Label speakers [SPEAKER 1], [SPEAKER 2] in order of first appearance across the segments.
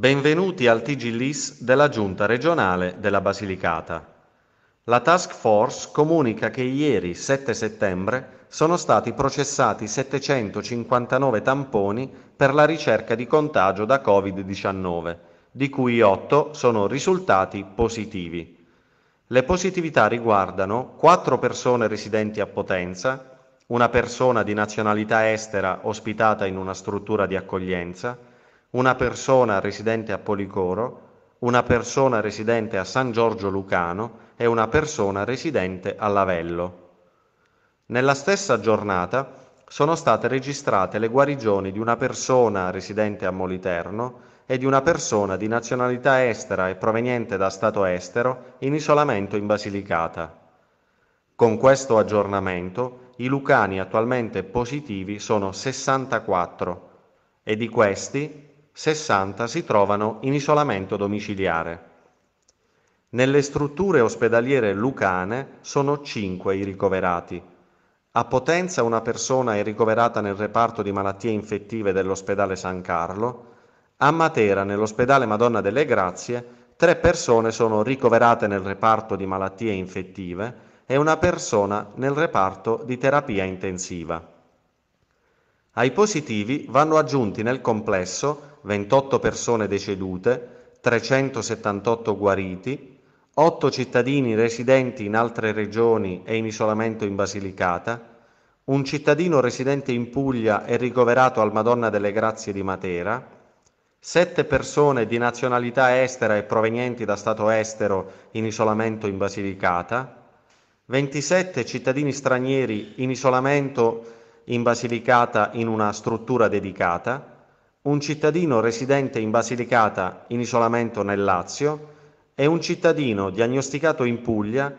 [SPEAKER 1] Benvenuti al TG LIS della Giunta regionale della Basilicata. La task force comunica che ieri 7 settembre sono stati processati 759 tamponi per la ricerca di contagio da Covid-19, di cui 8 sono risultati positivi. Le positività riguardano 4 persone residenti a Potenza, una persona di nazionalità estera ospitata in una struttura di accoglienza, una persona residente a Policoro, una persona residente a San Giorgio Lucano e una persona residente a Lavello. Nella stessa giornata sono state registrate le guarigioni di una persona residente a Moliterno e di una persona di nazionalità estera e proveniente da Stato estero in isolamento in Basilicata. Con questo aggiornamento i lucani attualmente positivi sono 64 e di questi 60 si trovano in isolamento domiciliare. Nelle strutture ospedaliere lucane sono 5 i ricoverati. A Potenza una persona è ricoverata nel reparto di malattie infettive dell'ospedale San Carlo. A Matera, nell'ospedale Madonna delle Grazie, tre persone sono ricoverate nel reparto di malattie infettive e una persona nel reparto di terapia intensiva. Ai positivi vanno aggiunti nel complesso 28 persone decedute, 378 guariti, 8 cittadini residenti in altre regioni e in isolamento in Basilicata, un cittadino residente in Puglia e ricoverato al Madonna delle Grazie di Matera, 7 persone di nazionalità estera e provenienti da Stato estero in isolamento in Basilicata, 27 cittadini stranieri in isolamento in Basilicata, in Basilicata in una struttura dedicata, un cittadino residente in Basilicata in isolamento nel Lazio e un cittadino diagnosticato in Puglia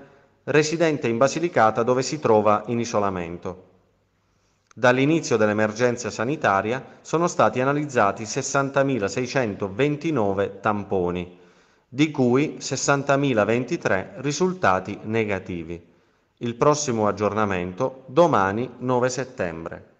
[SPEAKER 1] residente in Basilicata dove si trova in isolamento. Dall'inizio dell'emergenza sanitaria sono stati analizzati 60.629 tamponi, di cui 60.023 risultati negativi. Il prossimo aggiornamento domani 9 settembre.